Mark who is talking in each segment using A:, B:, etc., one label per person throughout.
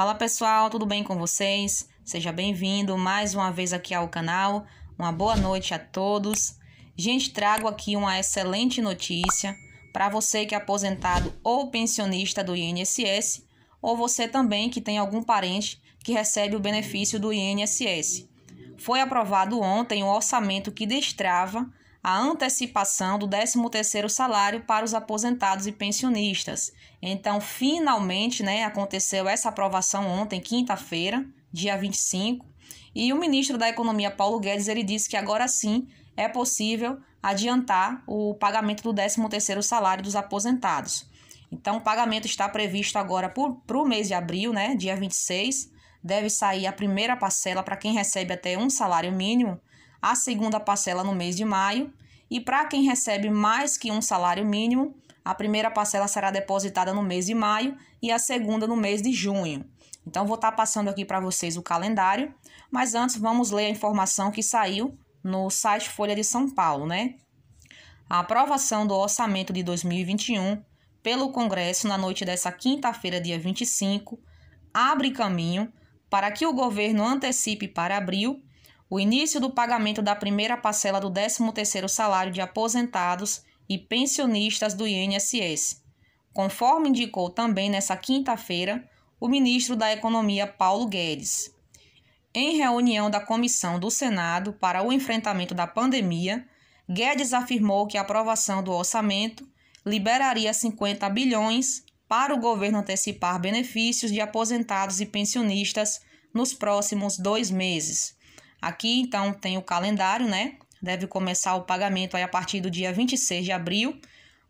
A: Fala pessoal, tudo bem com vocês? Seja bem-vindo mais uma vez aqui ao canal. Uma boa noite a todos. Gente, trago aqui uma excelente notícia para você que é aposentado ou pensionista do INSS, ou você também que tem algum parente que recebe o benefício do INSS. Foi aprovado ontem o um orçamento que destrava a antecipação do 13º salário para os aposentados e pensionistas. Então, finalmente, né, aconteceu essa aprovação ontem, quinta-feira, dia 25, e o ministro da Economia Paulo Guedes ele disse que agora sim é possível adiantar o pagamento do 13º salário dos aposentados. Então, o pagamento está previsto agora para o mês de abril, né, dia 26, deve sair a primeira parcela para quem recebe até um salário mínimo a segunda parcela no mês de maio, e para quem recebe mais que um salário mínimo, a primeira parcela será depositada no mês de maio e a segunda no mês de junho. Então, vou estar tá passando aqui para vocês o calendário, mas antes vamos ler a informação que saiu no site Folha de São Paulo, né? A aprovação do orçamento de 2021 pelo Congresso na noite dessa quinta-feira, dia 25, abre caminho para que o governo antecipe para abril o início do pagamento da primeira parcela do 13º salário de aposentados e pensionistas do INSS, conforme indicou também nesta quinta-feira o ministro da Economia Paulo Guedes. Em reunião da comissão do Senado para o enfrentamento da pandemia, Guedes afirmou que a aprovação do orçamento liberaria 50 bilhões para o governo antecipar benefícios de aposentados e pensionistas nos próximos dois meses. Aqui então tem o calendário, né? Deve começar o pagamento aí a partir do dia 26 de abril.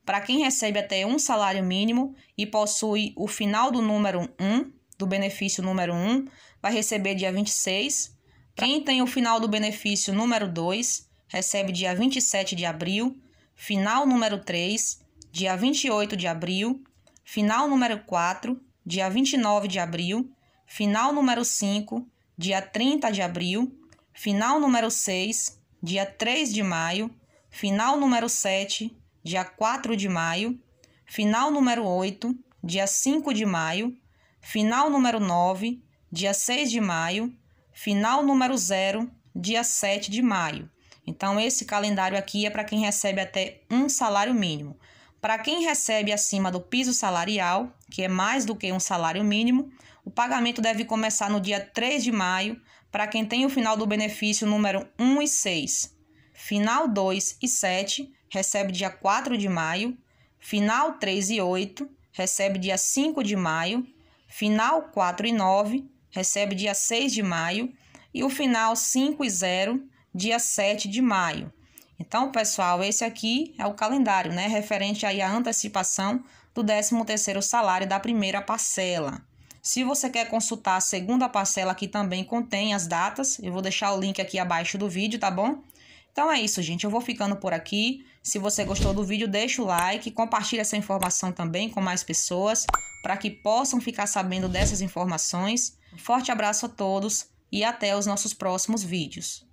A: Para quem recebe até um salário mínimo e possui o final do número 1, do benefício número 1, vai receber dia 26. Quem tem o final do benefício número 2, recebe dia 27 de abril. Final número 3, dia 28 de abril. Final número 4, dia 29 de abril. Final número 5, dia 30 de abril final número 6, dia 3 de maio, final número 7, dia 4 de maio, final número 8, dia 5 de maio, final número 9, dia 6 de maio, final número 0, dia 7 de maio. Então, esse calendário aqui é para quem recebe até um salário mínimo. Para quem recebe acima do piso salarial, que é mais do que um salário mínimo, o pagamento deve começar no dia 3 de maio, para quem tem o final do benefício número 1 e 6. Final 2 e 7 recebe dia 4 de maio, final 3 e 8 recebe dia 5 de maio, final 4 e 9 recebe dia 6 de maio e o final 5 e 0 dia 7 de maio. Então, pessoal, esse aqui é o calendário, né, referente aí à antecipação do 13º salário da primeira parcela. Se você quer consultar a segunda parcela, que também contém as datas, eu vou deixar o link aqui abaixo do vídeo, tá bom? Então é isso, gente. Eu vou ficando por aqui. Se você gostou do vídeo, deixa o like, compartilha essa informação também com mais pessoas, para que possam ficar sabendo dessas informações. Forte abraço a todos e até os nossos próximos vídeos.